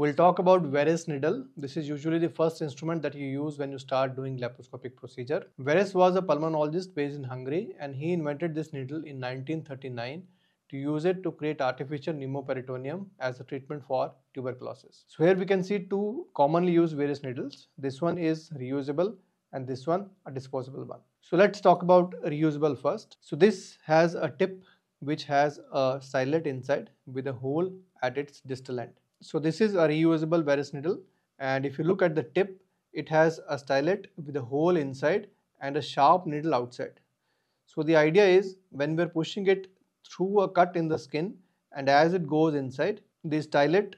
We'll talk about varus needle. This is usually the first instrument that you use when you start doing laparoscopic procedure. Varus was a pulmonologist based in Hungary and he invented this needle in 1939 to use it to create artificial pneumoperitoneum as a treatment for tuberculosis. So here we can see two commonly used various needles. This one is reusable and this one a disposable one. So let's talk about reusable first. So this has a tip which has a stylet inside with a hole at its distal end. So this is a reusable Varus needle and if you look at the tip, it has a stylet with a hole inside and a sharp needle outside. So the idea is when we're pushing it through a cut in the skin and as it goes inside, the stylet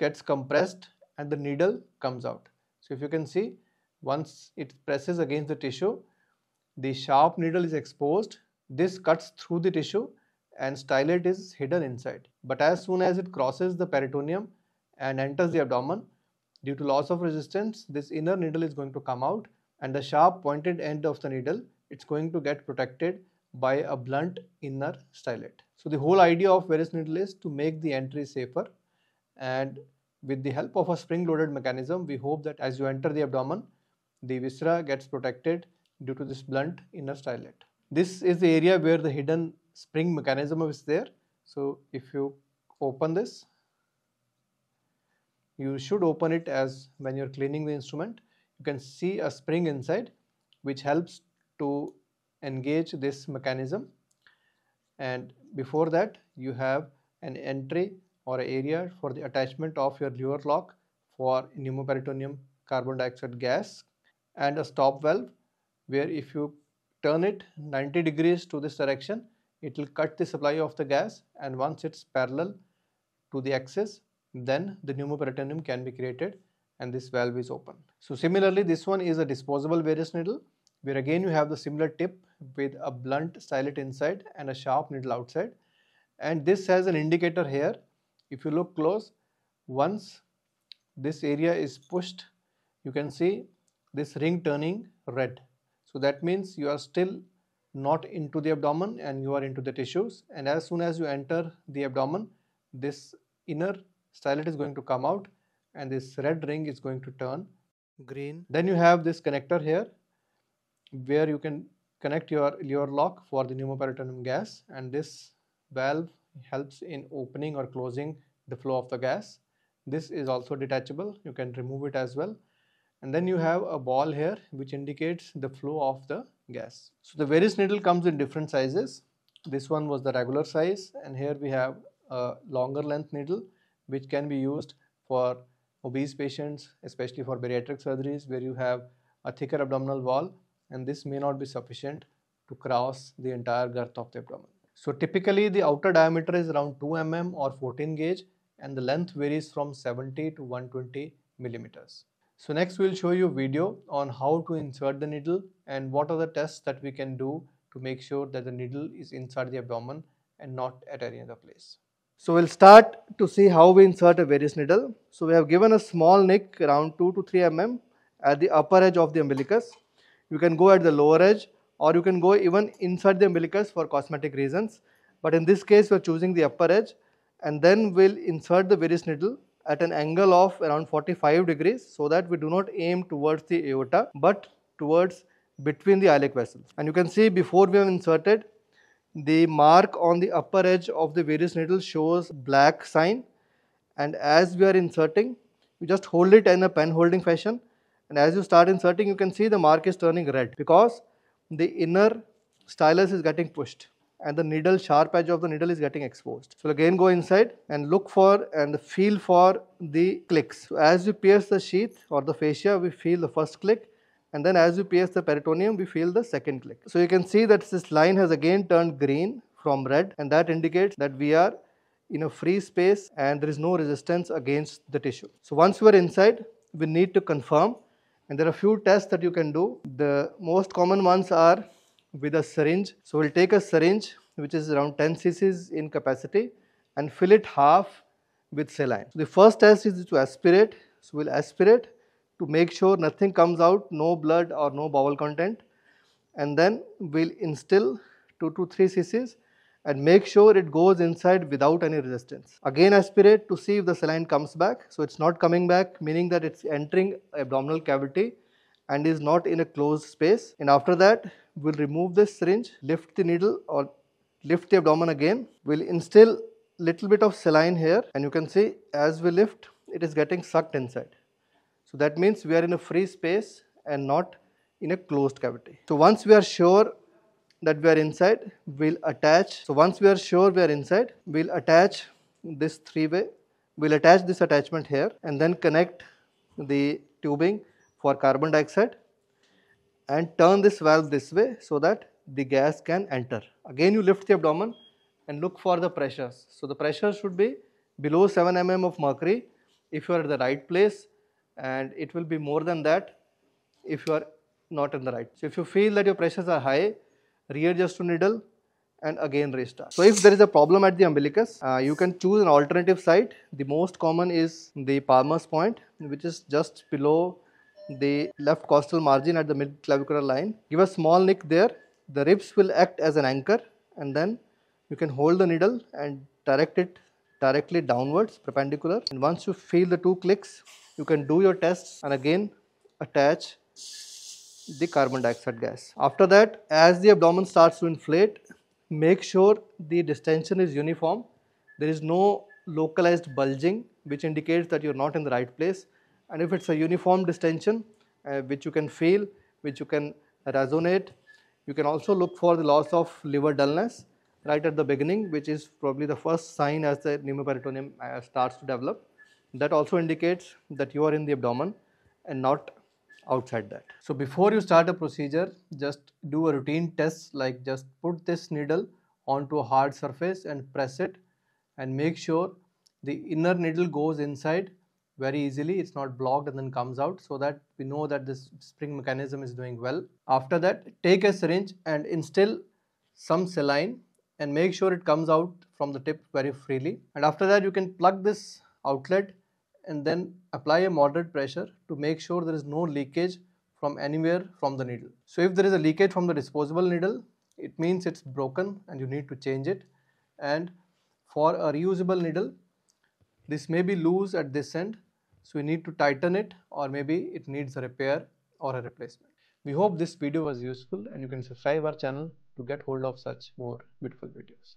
gets compressed and the needle comes out. So if you can see, once it presses against the tissue, the sharp needle is exposed. This cuts through the tissue and stylet is hidden inside. But as soon as it crosses the peritoneum, and enters the abdomen. Due to loss of resistance, this inner needle is going to come out and the sharp pointed end of the needle, it's going to get protected by a blunt inner stylet. So the whole idea of various needle is to make the entry safer and with the help of a spring loaded mechanism, we hope that as you enter the abdomen, the viscera gets protected due to this blunt inner stylet. This is the area where the hidden spring mechanism is there. So if you open this, you should open it as when you're cleaning the instrument you can see a spring inside which helps to engage this mechanism and before that you have an entry or area for the attachment of your lure lock for pneumoperitoneum carbon dioxide gas and a stop valve where if you turn it 90 degrees to this direction it will cut the supply of the gas and once it's parallel to the axis then the pneumoperitoneum can be created and this valve is open. So similarly this one is a disposable various needle where again you have the similar tip with a blunt stylet inside and a sharp needle outside and this has an indicator here if you look close once this area is pushed you can see this ring turning red so that means you are still not into the abdomen and you are into the tissues and as soon as you enter the abdomen this inner stylet is going to come out and this red ring is going to turn green then you have this connector here where you can connect your your lock for the pneumoperitoneum gas and this valve helps in opening or closing the flow of the gas this is also detachable you can remove it as well and then you have a ball here which indicates the flow of the gas so the various needle comes in different sizes this one was the regular size and here we have a longer length needle which can be used for obese patients, especially for bariatric surgeries where you have a thicker abdominal wall and this may not be sufficient to cross the entire girth of the abdomen. So typically the outer diameter is around 2 mm or 14 gauge and the length varies from 70 to 120 millimeters. So next we'll show you a video on how to insert the needle and what are the tests that we can do to make sure that the needle is inside the abdomen and not at any other place. So we'll start to see how we insert a various needle. So we have given a small nick around 2 to 3 mm at the upper edge of the umbilicus. You can go at the lower edge or you can go even inside the umbilicus for cosmetic reasons. But in this case, we're choosing the upper edge and then we'll insert the various needle at an angle of around 45 degrees so that we do not aim towards the aorta but towards between the iliac vessels. And you can see before we have inserted the mark on the upper edge of the various needles shows black sign and as we are inserting, we just hold it in a pen holding fashion and as you start inserting, you can see the mark is turning red because the inner stylus is getting pushed and the needle sharp edge of the needle is getting exposed. So again go inside and look for and feel for the clicks. So as you pierce the sheath or the fascia we feel the first click and then as you pierce the peritoneum we feel the second click. So you can see that this line has again turned green from red and that indicates that we are in a free space and there is no resistance against the tissue. So once we are inside we need to confirm and there are few tests that you can do. The most common ones are with a syringe. So we'll take a syringe which is around 10 cc's in capacity and fill it half with saline. So the first test is to aspirate. So we'll aspirate to make sure nothing comes out, no blood or no bowel content. And then we'll instill 2 to 3 cc's and make sure it goes inside without any resistance. Again aspirate to see if the saline comes back. So it's not coming back meaning that it's entering abdominal cavity and is not in a closed space. And after that we'll remove this syringe, lift the needle or lift the abdomen again. We'll instill little bit of saline here and you can see as we lift it is getting sucked inside. So that means we are in a free space and not in a closed cavity. So once we are sure that we are inside, we'll attach. So once we are sure we are inside, we'll attach this three-way. We'll attach this attachment here and then connect the tubing for carbon dioxide and turn this valve this way so that the gas can enter. Again you lift the abdomen and look for the pressures. So the pressure should be below 7 mm of mercury. If you are at the right place, and it will be more than that if you are not in the right. So if you feel that your pressures are high, readjust to needle and again restart. So if there is a problem at the umbilicus, uh, you can choose an alternative site. The most common is the Palmer's point which is just below the left costal margin at the mid clavicular line. Give a small nick there. The ribs will act as an anchor and then you can hold the needle and direct it directly downwards perpendicular and once you feel the two clicks you can do your tests and again attach the carbon dioxide gas. After that, as the abdomen starts to inflate, make sure the distension is uniform. There is no localized bulging which indicates that you're not in the right place. And if it's a uniform distension, uh, which you can feel, which you can resonate, you can also look for the loss of liver dullness right at the beginning, which is probably the first sign as the pneumoperitoneum uh, starts to develop that also indicates that you are in the abdomen and not outside that. So before you start a procedure, just do a routine test like just put this needle onto a hard surface and press it and make sure the inner needle goes inside very easily it's not blocked and then comes out so that we know that this spring mechanism is doing well after that take a syringe and instill some saline and make sure it comes out from the tip very freely and after that you can plug this outlet and then apply a moderate pressure to make sure there is no leakage from anywhere from the needle. So if there is a leakage from the disposable needle, it means it's broken and you need to change it. And for a reusable needle, this may be loose at this end, so you need to tighten it or maybe it needs a repair or a replacement. We hope this video was useful and you can subscribe our channel to get hold of such more beautiful videos.